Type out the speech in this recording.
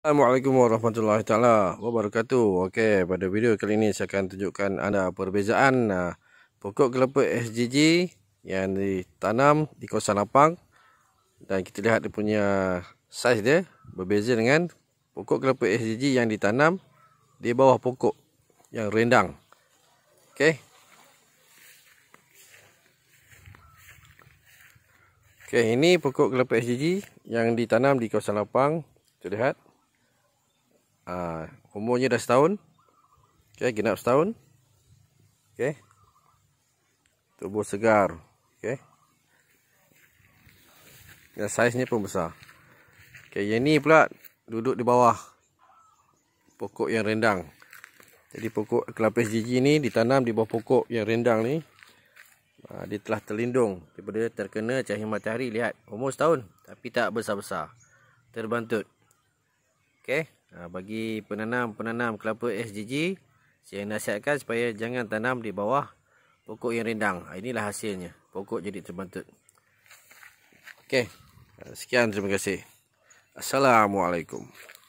Assalamualaikum warahmatullahi taala wabarakatuh. Okey, pada video kali ini saya akan tunjukkan anda perbezaan uh, pokok kelapa SGG yang ditanam di kawasan lapang dan kita lihat dia punya saiz dia berbeza dengan pokok kelapa SGG yang ditanam di bawah pokok yang rendang. Okey. Okey, ini pokok kelapa SGG yang ditanam di kawasan lapang. Kita lihat uh, umurnya dah setahun okey genap setahun okey tubuh segar okey dan saiznya pun besar okey yang ni pula duduk di bawah pokok yang rendang jadi pokok kelapis jiji ni ditanam di bawah pokok yang rendang ni uh, dia telah terlindung daripada terkena cahaya matahari lihat umur setahun tapi tak besar-besar terbantut Okey, ah, bagi penanam-penanam kelapa SGG, saya nasihatkan supaya jangan tanam di bawah pokok yang rindang. Ah, inilah hasilnya, pokok jadi terbantut. Okey, ah, sekian terima kasih. Assalamualaikum.